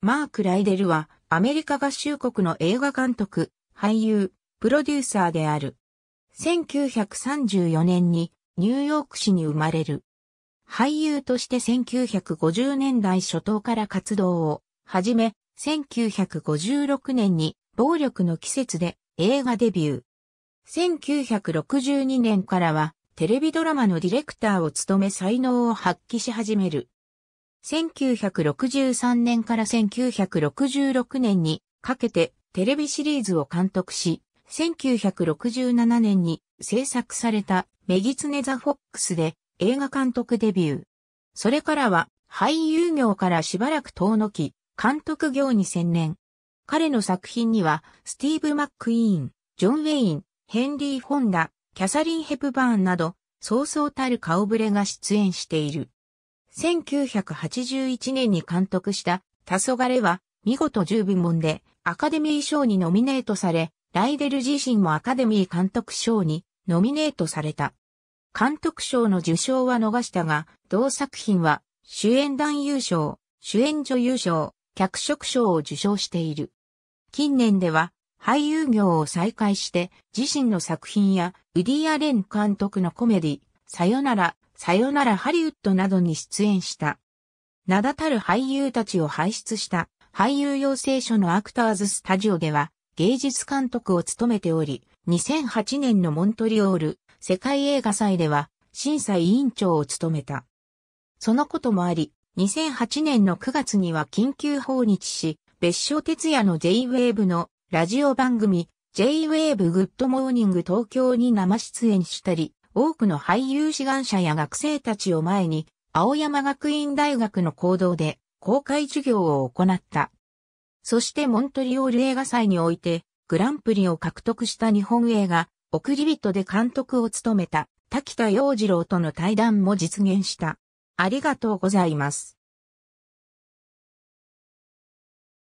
マーク・ライデルは、アメリカ合衆国の映画監督、俳優、プロデューサーである。1934年にニューヨーク市に生まれる。俳優として1950年代初頭から活動を始め、1956年に暴力の季節で映画デビュー。1962年からはテレビドラマのディレクターを務め才能を発揮し始める。1963年から1966年にかけてテレビシリーズを監督し、1967年に制作されたメギツネザ・フォックスで映画監督デビュー。それからは俳優業からしばらく遠のき、監督業に専念。彼の作品には、スティーブ・マック・イーン、ジョン・ウェイン、ヘンリー・フォンダ、キャサリン・ヘプバーンなど、そうそうたる顔ぶれが出演している。1981年に監督した黄昏は見事10部門でアカデミー賞にノミネートされ、ライデル自身もアカデミー監督賞にノミネートされた。監督賞の受賞は逃したが、同作品は主演男優賞、主演女優賞、脚色賞を受賞している。近年では俳優業を再開して自身の作品やウディアレン監督のコメディ、さよなら、さよならハリウッドなどに出演した。名だたる俳優たちを輩出した俳優養成所のアクターズスタジオでは芸術監督を務めており、2008年のモントリオール世界映画祭では審査委員長を務めた。そのこともあり、2008年の9月には緊急訪日し、別所哲也の J-Wave のラジオ番組 J-Wave グッドモーニング東京に生出演したり、多くの俳優志願者や学生たちを前に、青山学院大学の講堂で公開授業を行った。そしてモントリオール映画祭において、グランプリを獲得した日本映画、送り人で監督を務めた、滝田洋次郎との対談も実現した。ありがとうございます。